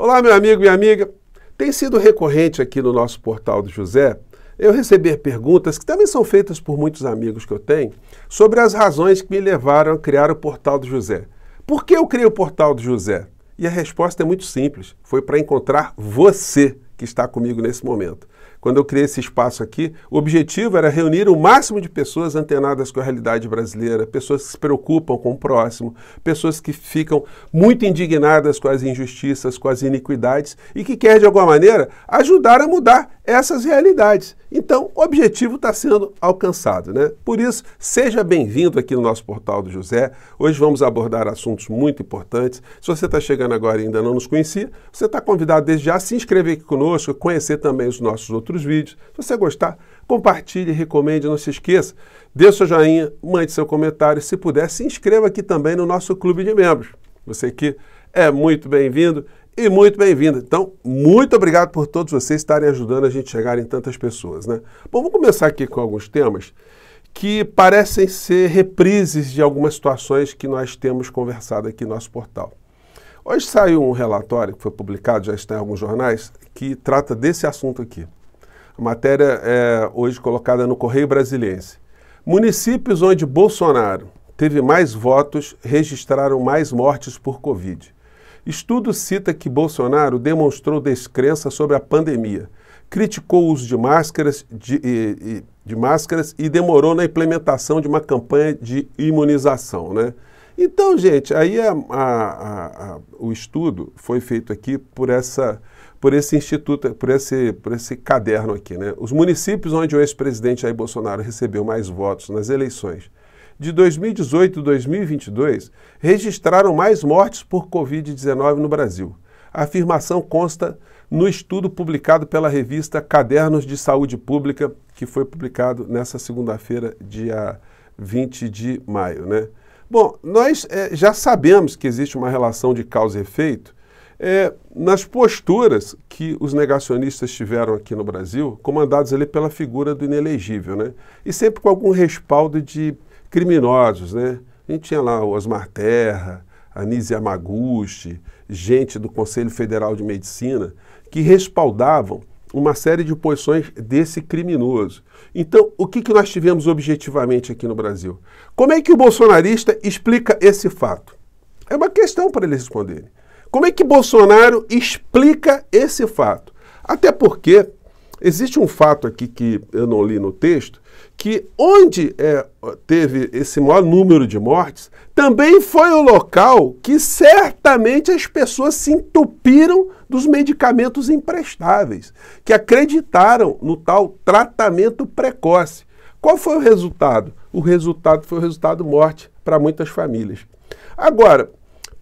Olá, meu amigo, minha amiga. Tem sido recorrente aqui no nosso portal do José eu receber perguntas que também são feitas por muitos amigos que eu tenho sobre as razões que me levaram a criar o portal do José. Por que eu criei o portal do José? E a resposta é muito simples: foi para encontrar você que está comigo nesse momento quando eu criei esse espaço aqui, o objetivo era reunir o máximo de pessoas antenadas com a realidade brasileira, pessoas que se preocupam com o próximo, pessoas que ficam muito indignadas com as injustiças, com as iniquidades e que quer de alguma maneira ajudar a mudar essas realidades. Então, o objetivo está sendo alcançado, né? Por isso, seja bem-vindo aqui no nosso portal do José. Hoje vamos abordar assuntos muito importantes. Se você está chegando agora e ainda não nos conhecia, você está convidado desde já a se inscrever aqui conosco, conhecer também os nossos outros vídeos. Se você gostar, compartilhe, recomende, não se esqueça. Dê seu joinha, mande seu comentário. Se puder, se inscreva aqui também no nosso clube de membros. Você aqui é muito bem-vindo e muito bem vindo Então, muito obrigado por todos vocês estarem ajudando a gente chegar em tantas pessoas, né? Bom, vamos começar aqui com alguns temas que parecem ser reprises de algumas situações que nós temos conversado aqui no nosso portal. Hoje saiu um relatório que foi publicado, já está em alguns jornais, que trata desse assunto aqui. A matéria é hoje colocada no Correio Brasiliense. Municípios onde Bolsonaro teve mais votos registraram mais mortes por Covid. Estudo cita que Bolsonaro demonstrou descrença sobre a pandemia, criticou o uso de máscaras, de, de, de máscaras e demorou na implementação de uma campanha de imunização. Né? Então, gente, aí a, a, a, o estudo foi feito aqui por essa por esse instituto, por esse, por esse caderno aqui, né? Os municípios onde o ex-presidente Jair Bolsonaro recebeu mais votos nas eleições de 2018 e 2022 registraram mais mortes por Covid-19 no Brasil. A afirmação consta no estudo publicado pela revista Cadernos de Saúde Pública, que foi publicado nessa segunda-feira, dia 20 de maio. Né? Bom, nós é, já sabemos que existe uma relação de causa e efeito é, nas posturas que os negacionistas tiveram aqui no Brasil, comandados ali pela figura do inelegível, né? e sempre com algum respaldo de criminosos, né? A gente tinha lá o Osmar Terra, Anísio Amaguchi, gente do Conselho Federal de Medicina, que respaldavam uma série de posições desse criminoso. Então, o que, que nós tivemos objetivamente aqui no Brasil? Como é que o bolsonarista explica esse fato? É uma questão para eles responderem. Como é que Bolsonaro explica esse fato? Até porque Existe um fato aqui que eu não li no texto, que onde é, teve esse maior número de mortes, também foi o local que certamente as pessoas se entupiram dos medicamentos emprestáveis, que acreditaram no tal tratamento precoce. Qual foi o resultado? O resultado foi o resultado morte para muitas famílias. Agora,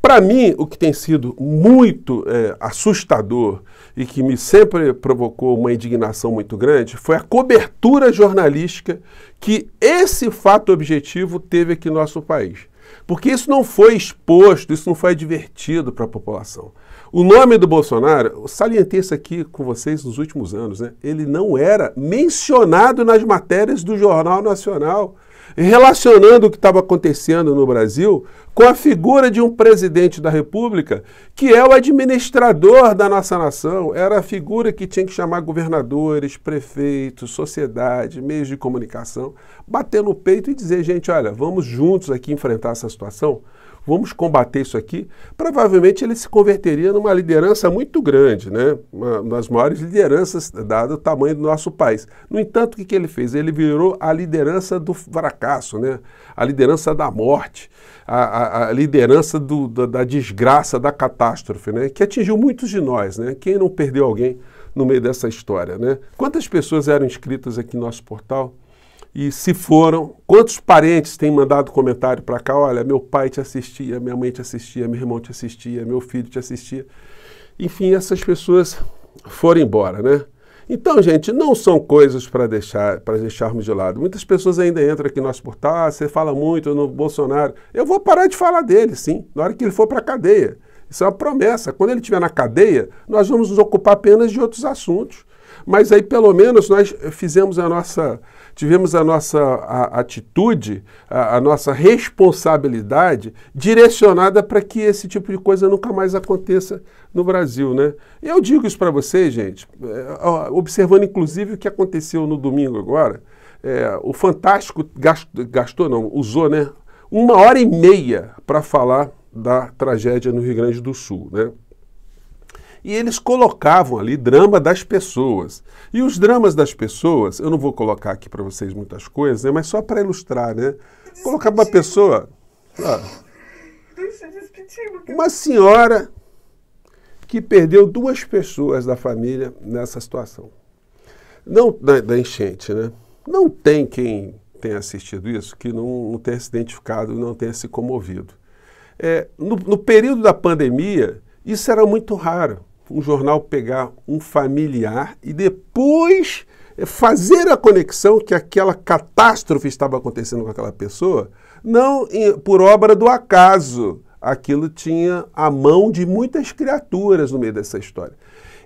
para mim, o que tem sido muito é, assustador e que me sempre provocou uma indignação muito grande foi a cobertura jornalística que esse fato objetivo teve aqui no nosso país. Porque isso não foi exposto, isso não foi advertido para a população. O nome do Bolsonaro, eu salientei isso aqui com vocês nos últimos anos, né? ele não era mencionado nas matérias do Jornal Nacional relacionando o que estava acontecendo no Brasil com a figura de um presidente da República que é o administrador da nossa nação. Era a figura que tinha que chamar governadores, prefeitos, sociedade, meios de comunicação, bater no peito e dizer: gente, olha, vamos juntos aqui enfrentar essa situação vamos combater isso aqui, provavelmente ele se converteria numa liderança muito grande, né? uma, uma das maiores lideranças dado o tamanho do nosso país. No entanto, o que, que ele fez? Ele virou a liderança do fracasso, né? a liderança da morte, a, a, a liderança do, da, da, desgraça, da catástrofe, né? que atingiu muitos de nós. Né? Quem não perdeu alguém no meio dessa história? Né? Quantas pessoas eram inscritas aqui no nosso portal? E se foram, quantos parentes têm mandado comentário para cá? Olha, meu pai te assistia, minha mãe te assistia, meu irmão te assistia, meu filho te assistia. Enfim, essas pessoas foram embora, né? Então, gente, não são coisas para deixar, para deixarmos de lado. Muitas pessoas ainda entram aqui no nosso portal, ah, você fala muito no Bolsonaro. Eu vou parar de falar dele, sim, na hora que ele for para a cadeia. Isso é uma promessa. Quando ele estiver na cadeia, nós vamos nos ocupar apenas de outros assuntos. Mas aí, pelo menos, nós fizemos a nossa tivemos a nossa a, atitude, a, a, nossa responsabilidade direcionada para que esse tipo de coisa nunca mais aconteça no Brasil, né? eu digo isso para vocês, gente, é, observando inclusive o que aconteceu no domingo agora, é, o Fantástico gastou, gastou, não, usou, né? Uma hora e meia para falar da tragédia no Rio Grande do Sul, né? e eles colocavam ali drama das pessoas. E os dramas das pessoas, eu não vou colocar aqui para vocês muitas coisas, né, mas só para ilustrar, né? colocava uma pessoa. Ah, uma senhora que perdeu duas pessoas da família nessa situação. Não da, da enchente, né? Não tem quem tenha assistido isso que não, não tenha se identificado, não tenha se comovido. É, no, no, período da pandemia, isso era muito raro um jornal pegar um familiar e depois fazer a conexão que aquela catástrofe estava acontecendo com aquela pessoa, não por obra do acaso. Aquilo tinha a mão de muitas criaturas no meio dessa história.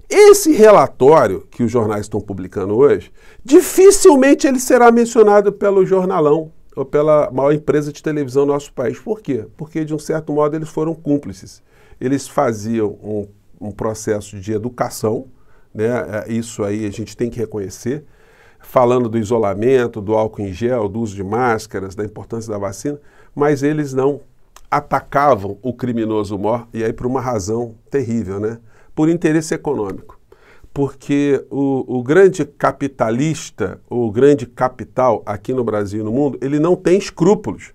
Esse relatório que os jornais estão publicando hoje, dificilmente ele será mencionado pelo jornalão ou pela maior empresa de televisão do nosso país. Por quê? Porque, de um certo modo, eles foram cúmplices. Eles faziam um um processo de educação, né? É, isso aí a gente tem que reconhecer. Falando do isolamento, do álcool em gel, do uso de máscaras, da importância da vacina, mas eles não atacavam o criminoso mor e aí por uma razão terrível, né? Por interesse econômico. Porque o, o grande capitalista, o grande capital aqui no Brasil e no mundo, ele não tem escrúpulos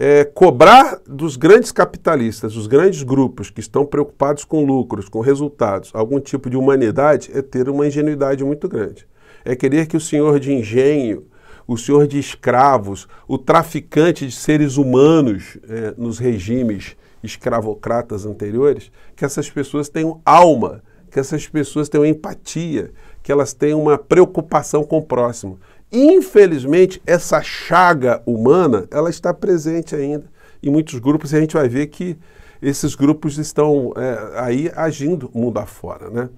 é, cobrar dos grandes capitalistas, dos grandes grupos que estão preocupados com lucros, com resultados, algum tipo de humanidade, é ter uma ingenuidade muito grande. É querer que o senhor de engenho, o senhor de escravos, o traficante de seres humanos é, nos regimes escravocratas anteriores, que essas pessoas tenham alma, que essas pessoas tenham empatia, que elas tenham uma preocupação com o próximo. Infelizmente, essa chaga humana, ela está presente ainda em muitos grupos e a gente vai ver que esses grupos estão é, aí agindo mundo afora, né?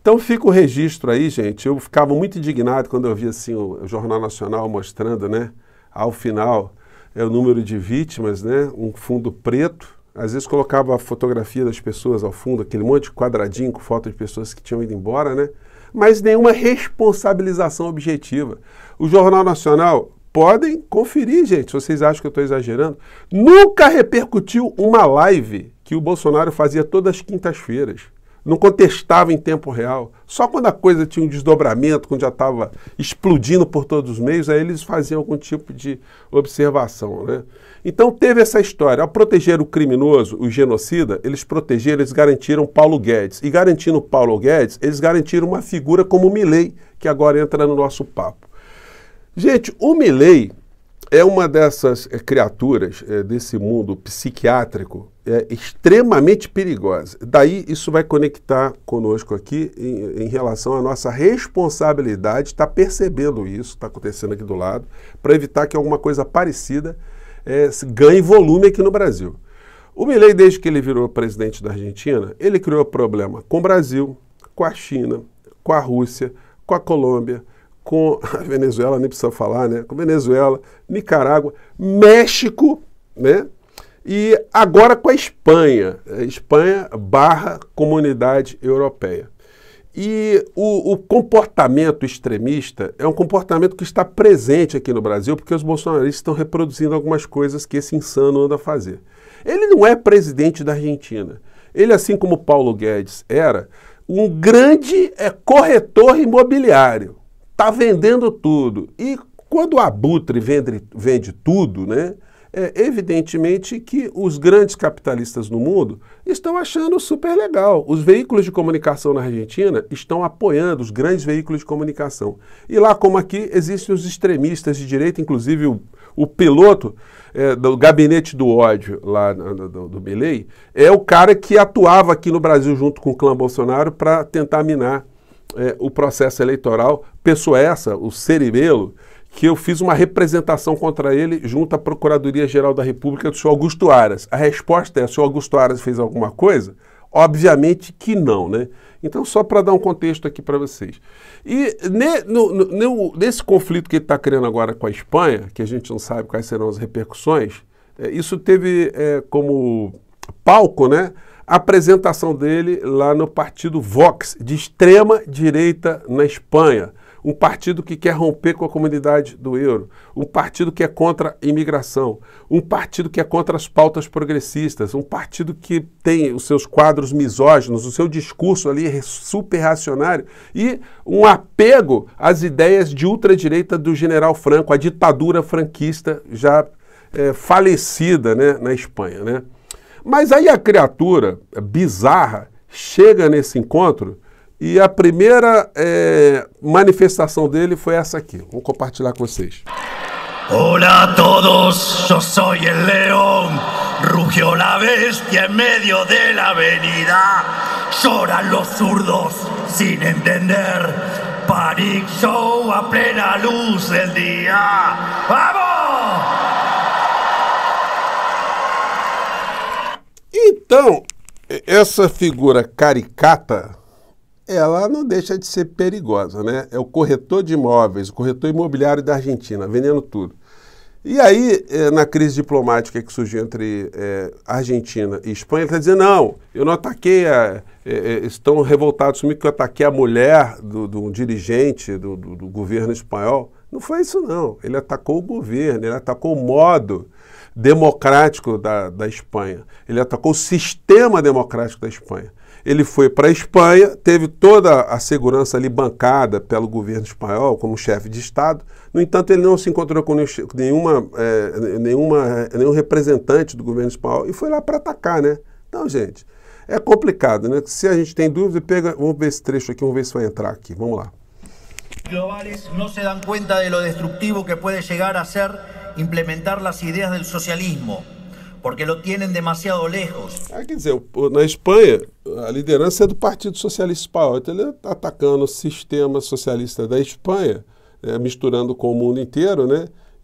Então fica o registro aí, gente. Eu ficava muito indignado quando eu via assim o Jornal Nacional mostrando, né, ao final é o número de vítimas, né, um fundo preto. Às vezes colocava a fotografia das pessoas ao fundo, aquele monte de quadradinho com foto de pessoas que tinham ido embora, né? mas nenhuma responsabilização objetiva. O Jornal Nacional, podem conferir, gente, se vocês acham que eu estou exagerando, nunca repercutiu uma live que o Bolsonaro fazia todas as quintas-feiras não contestava em tempo real. Só quando a coisa tinha um desdobramento, quando já estava explodindo por todos os meios, aí eles faziam algum tipo de observação. Né? Então teve essa história. Ao proteger o criminoso, o genocida, eles protegeram, eles garantiram Paulo Guedes. E garantindo Paulo Guedes, eles garantiram uma figura como o Milley, que agora entra no nosso papo. Gente, o Milley é uma dessas é, criaturas é, desse mundo psiquiátrico é, extremamente perigosa. Daí isso vai conectar conosco aqui em, em relação à nossa responsabilidade, está percebendo isso, está acontecendo aqui do lado, para evitar que alguma coisa parecida é, ganhe volume aqui no Brasil. O Milei, desde que ele virou presidente da Argentina, ele criou problema com o Brasil, com a China, com a Rússia, com a Colômbia, com a Venezuela, nem precisa falar, né? Com Venezuela, Nicarágua, México, né? E agora com a Espanha, a Espanha barra comunidade europeia. E o, o, comportamento extremista é um comportamento que está presente aqui no Brasil, porque os bolsonaristas estão reproduzindo algumas coisas que esse insano anda a fazer. Ele não é presidente da Argentina. Ele, assim como Paulo Guedes era, um grande é, corretor imobiliário está vendendo tudo. E quando o abutre vende, vende tudo, né, é evidentemente que os grandes capitalistas no mundo estão achando super legal. Os veículos de comunicação na Argentina estão apoiando os grandes veículos de comunicação. E lá, como aqui, existem os extremistas de direita, inclusive o, o piloto é, do gabinete do ódio lá do, do, do é o cara que atuava aqui no Brasil junto com o clã Bolsonaro para tentar minar é, o processo eleitoral pessoa essa, o Seribelo, que eu fiz uma representação contra ele junto à Procuradoria-Geral da República do senhor Augusto Aras. A resposta é: o senhor Augusto Aras fez alguma coisa? Obviamente que não, né? Então, só para dar um contexto aqui para vocês. E ne, no, no, nesse conflito que ele está criando agora com a Espanha, que a gente não sabe quais serão as repercussões, é, isso teve é, como palco, né? A apresentação dele lá no partido Vox, de extrema direita na Espanha um partido que quer romper com a comunidade do euro, um partido que é contra a imigração, um partido que é contra as pautas progressistas, um partido que tem os seus quadros misóginos, o seu discurso ali é super reacionário e um apego às ideias de ultradireita do general Franco, a ditadura franquista já é, falecida né, na Espanha. Né? Mas aí a criatura bizarra chega nesse encontro e a primeira é, manifestação dele foi essa aqui. Vou compartilhar com vocês. Olá a todos, eu sou o leão. Rugiu a bestia em meio da avenida. Choram os zurdos sem entender. Panic Show a plena luz del dia. ¡Vamos! Então, essa figura caricata ela não deixa de ser perigosa, né? É o corretor de imóveis, o corretor imobiliário da Argentina, vendendo tudo. E aí, eh, na crise diplomática que surgiu entre é, Argentina e Espanha, ele está dizendo, não, eu não ataquei, a, é, estão revoltados comigo que eu ataquei a mulher do, do dirigente do, do, do governo espanhol. Não foi isso, não. Ele atacou o governo, ele atacou o modo democrático da, da Espanha, ele atacou o sistema democrático da Espanha. Ele foi para a Espanha, teve toda a segurança ali bancada pelo governo espanhol como chefe de Estado. No entanto, ele não se encontrou com nenhuma, é, nenhuma, é, nenhum representante do governo espanhol e foi lá para atacar, né? Então, gente, é complicado, né? Se a gente tem dúvida, pega, vamos ver esse trecho aqui, vamos ver se vai entrar aqui. Vamos lá. globales não se dão conta de lo destructivo que pode chegar a ser implementar as ideias do socialismo, porque lo tienen demasiado lejos. Ah, quer dizer, na Espanha, la liderança é Partido Socialista Espanhol. está atacando el sistema socialista de España, misturando con el mundo inteiro,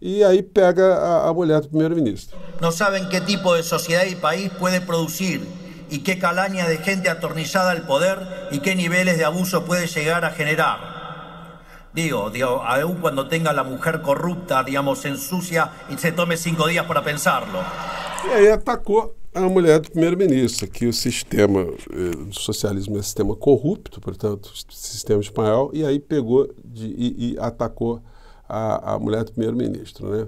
y e ahí pega a, a mulher do primer ministro No saben qué tipo de sociedad y país puede producir y qué calaña de gente atornizada al poder y qué niveles de abuso puede llegar a generar. Digo, aún cuando tenga la mujer corrupta, digamos, ensucia y se tome cinco días para pensarlo. E aí atacou a mulher do primeiro-ministro, que o sistema eh, do socialismo é um sistema corrupto, portanto, sistema espanhol, e aí pegou de, e, e, atacou a, a mulher do primeiro-ministro, né?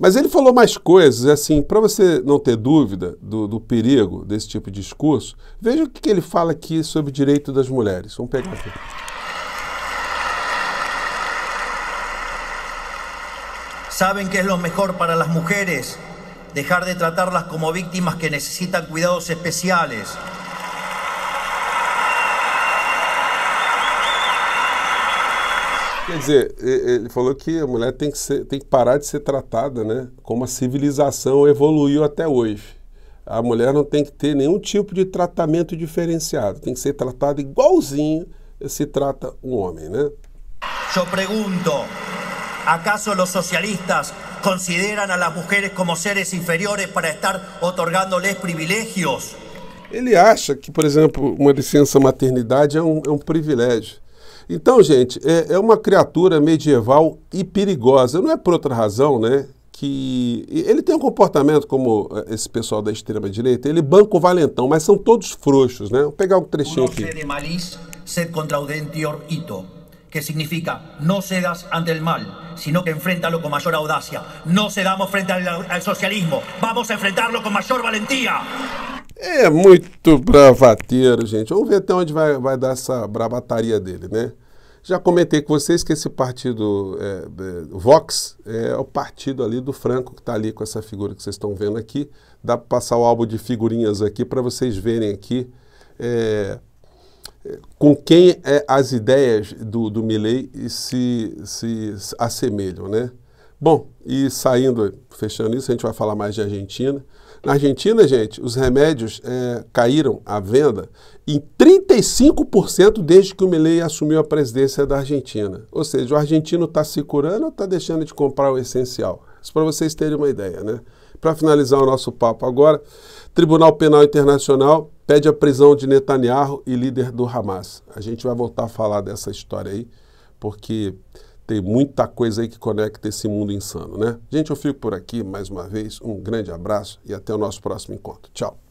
Mas ele falou mais coisas, é assim, para você não ter dúvida do, do, perigo desse tipo de discurso, veja o que ele fala aqui sobre o direito das mulheres. Vamos pegar aqui. Sabem que é o melhor para as mulheres dejar de tratarlas como víctimas que necesitan cuidados especiales. Quer dizer, ele falou que a mulher tem que, ser, tem que parar de ser tratada, né? Como a civilização evoluiu até hoje. A mulher não tem que ter nenhum tipo de tratamento diferenciado. Tem que ser tratada igualzinho se trata um homem, né? Eu pergunto, acaso os socialistas consideran a las mujeres como seres inferiores para estar otorgándoles privilegios. Ele acha que, por exemplo, uma licença maternidade é um, é um privilégio. Então, gente, é, é, uma criatura medieval e perigosa. Não é por outra razão, né? Que ele tem um comportamento como eh, esse pessoal da extrema direita, ele banca o valentão, mas são todos frouxos, né? Vou pegar um trechinho aqui. Uno sede malis, sed contra ito que significa no cedas ante el mal, sino que enfréntalo con mayor audacia. No cedamos frente al, al socialismo, vamos a enfrentarlo com mayor valentia. É muito bravateiro, gente. Vamos ver até onde vai, vai dar essa bravataria dele, né? Já comentei com vocês que esse partido é, é, Vox é o partido ali do Franco, que está ali com essa figura que vocês estão vendo aqui. Dá para passar o álbum de figurinhas aqui para vocês verem aqui. É, com quem é, as ideias do, do Milley se, se, se assemelham, né? Bom, e saindo, fechando isso, a gente vai falar mais de Argentina. Na Argentina, gente, os remédios é, caíram à venda em 35% desde que o Milei assumiu a presidência da Argentina. Ou seja, o argentino está se curando ou está deixando de comprar o essencial? Isso para vocês terem uma ideia, né? Para finalizar o nosso papo agora, Tribunal Penal Internacional pede a prisão de Netanyahu e líder do Hamas. A gente vai voltar a falar dessa história aí, porque tem muita coisa aí que conecta esse mundo insano, né? Gente, eu fico por aqui mais uma vez. Um grande abraço e até o nosso próximo encontro. Tchau.